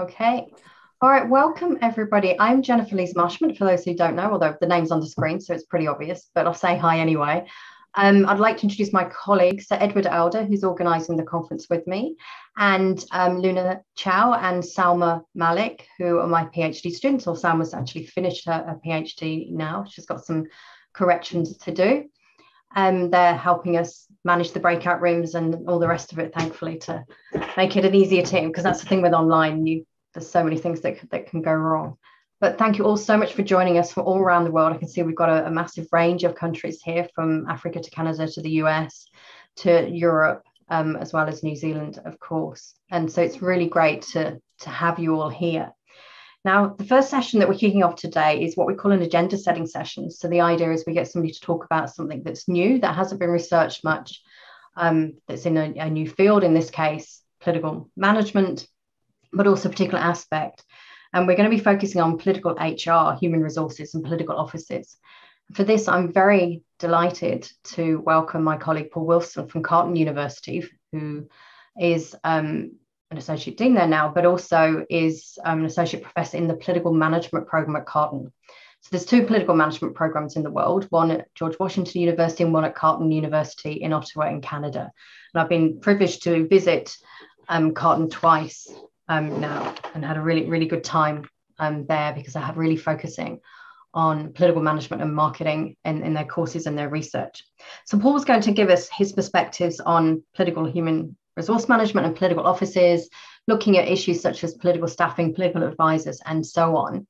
Okay. All right. Welcome, everybody. I'm Jennifer Lees Marshman, for those who don't know, although the name's on the screen, so it's pretty obvious, but I'll say hi anyway. Um, I'd like to introduce my colleague, Sir Edward Alder, who's organising the conference with me, and um, Luna Chow and Salma Malik, who are my PhD students, or Salma's actually finished her, her PhD now. She's got some corrections to do. Um, they're helping us manage the breakout rooms and all the rest of it, thankfully, to make it an easier team. Because that's the thing with online, you there's so many things that, that can go wrong. But thank you all so much for joining us from all around the world. I can see we've got a, a massive range of countries here from Africa to Canada to the US to Europe, um, as well as New Zealand, of course. And so it's really great to, to have you all here. Now, the first session that we're kicking off today is what we call an agenda setting session. So the idea is we get somebody to talk about something that's new, that hasn't been researched much, um, that's in a, a new field, in this case, political management, but also a particular aspect. And we're going to be focusing on political HR, human resources, and political offices. For this, I'm very delighted to welcome my colleague Paul Wilson from Carleton University, who is um, an associate dean there now, but also is um, an associate professor in the political management program at Carleton. So there's two political management programs in the world, one at George Washington University and one at Carleton University in Ottawa in Canada. And I've been privileged to visit um, Carleton twice um, now and had a really, really good time um, there because I have really focusing on political management and marketing in, in their courses and their research. So Paul was going to give us his perspectives on political human resource management and political offices, looking at issues such as political staffing, political advisors, and so on.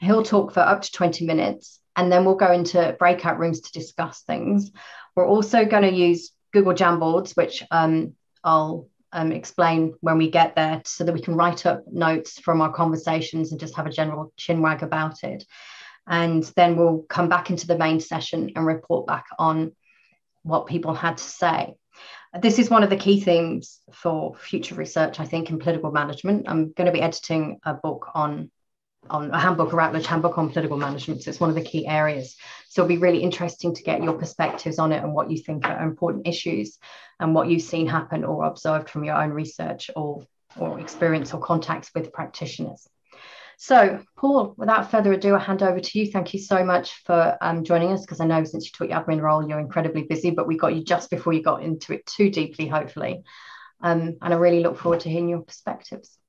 He'll talk for up to 20 minutes and then we'll go into breakout rooms to discuss things. We're also going to use Google Jamboards, which um, I'll um, explain when we get there so that we can write up notes from our conversations and just have a general chinwag about it. And then we'll come back into the main session and report back on what people had to say. This is one of the key themes for future research, I think, in political management. I'm going to be editing a book on on a handbook or Routledge handbook on political management. So it's one of the key areas. So it'll be really interesting to get your perspectives on it and what you think are important issues and what you've seen happen or observed from your own research or, or experience or contacts with practitioners. So, Paul, without further ado, I hand over to you. Thank you so much for um, joining us because I know since you took your admin role, you're incredibly busy, but we got you just before you got into it too deeply, hopefully. Um, and I really look forward to hearing your perspectives.